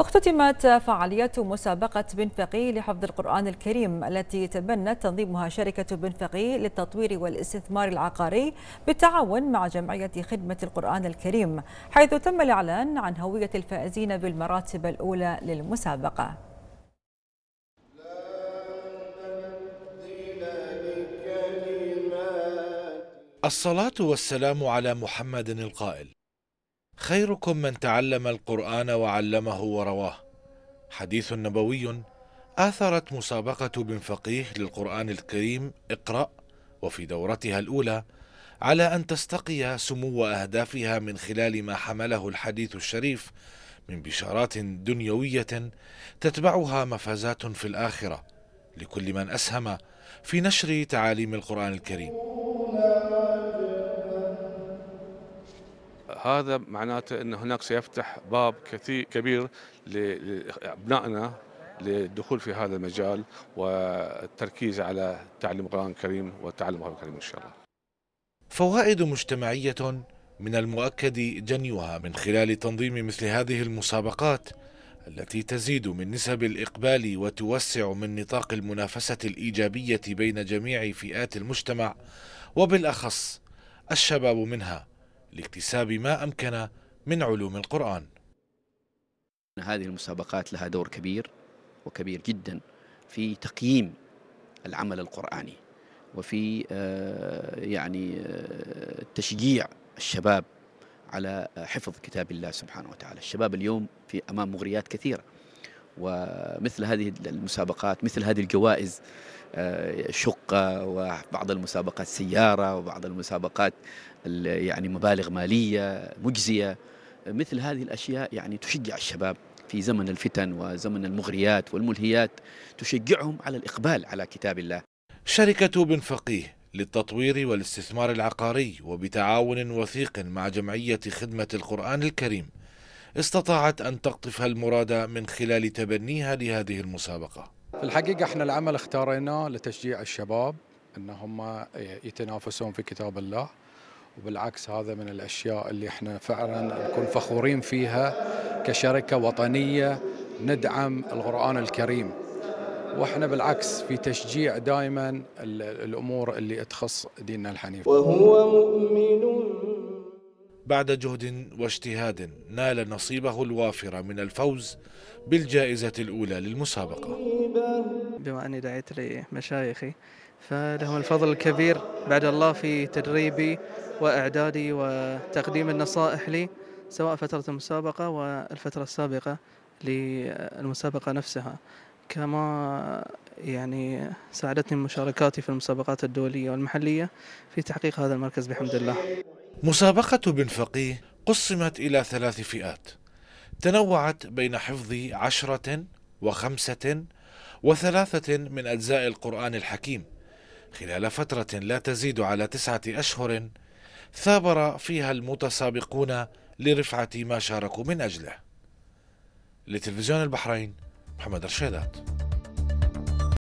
اختتمت فعالية مسابقة بن لحفظ القرآن الكريم التي تبنت تنظيمها شركة بن للتطوير والاستثمار العقاري بالتعاون مع جمعية خدمة القرآن الكريم حيث تم الإعلان عن هوية الفائزين بالمراتب الأولى للمسابقة الصلاة والسلام على محمد القائل خيركم من تعلم القران وعلمه ورواه حديث نبوي اثرت مسابقه بن فقيه للقران الكريم اقرا وفي دورتها الاولى على ان تستقي سمو اهدافها من خلال ما حمله الحديث الشريف من بشارات دنيويه تتبعها مفازات في الاخره لكل من اسهم في نشر تعاليم القران الكريم هذا معناته أن هناك سيفتح باب كثير كبير لأبنائنا للدخول في هذا المجال والتركيز على تعليم القرآن الكريم وتعلم القرآن الكريم إن شاء الله فوائد مجتمعية من المؤكد جنيها من خلال تنظيم مثل هذه المسابقات التي تزيد من نسب الإقبال وتوسع من نطاق المنافسة الإيجابية بين جميع فئات المجتمع وبالأخص الشباب منها لاكتساب ما أمكن من علوم القرآن هذه المسابقات لها دور كبير وكبير جدا في تقييم العمل القرآني وفي آه، يعني آه، تشجيع الشباب على حفظ كتاب الله سبحانه وتعالى الشباب اليوم في أمام مغريات كثيرة ومثل هذه المسابقات مثل هذه الجوائز آه، شقة وبعض المسابقات سيارة وبعض المسابقات يعني مبالغ مالية مجزية مثل هذه الأشياء يعني تشجع الشباب في زمن الفتن وزمن المغريات والملهيات تشجعهم على الإقبال على كتاب الله شركة بن فقيه للتطوير والاستثمار العقاري وبتعاون وثيق مع جمعية خدمة القرآن الكريم استطاعت أن تقطف المراد من خلال تبنيها لهذه المسابقة في الحقيقة احنا العمل اختاريناه لتشجيع الشباب ان هم يتنافسون في كتاب الله وبالعكس هذا من الاشياء اللي احنا فعلا نكون فخورين فيها كشركه وطنيه ندعم القران الكريم واحنا بالعكس في تشجيع دائما الامور اللي تخص ديننا الحنيف وهو مؤمن بعد جهد واجتهاد نال نصيبه الوافر من الفوز بالجائزة الأولى للمسابقة بما أني دعيت لمشايخي فلهم الفضل الكبير بعد الله في تدريبي وإعدادي وتقديم النصائح لي سواء فترة المسابقة والفترة السابقة للمسابقة نفسها كما يعني ساعدتني مشاركاتي في المسابقات الدولية والمحلية في تحقيق هذا المركز بحمد الله مسابقة بن فقيه قسمت إلى ثلاث فئات تنوعت بين حفظ عشرة وخمسة وثلاثة من أجزاء القرآن الحكيم خلال فترة لا تزيد على تسعة أشهر ثابر فيها المتسابقون لرفعة ما شاركوا من أجله لتلفزيون البحرين محمد رشيدات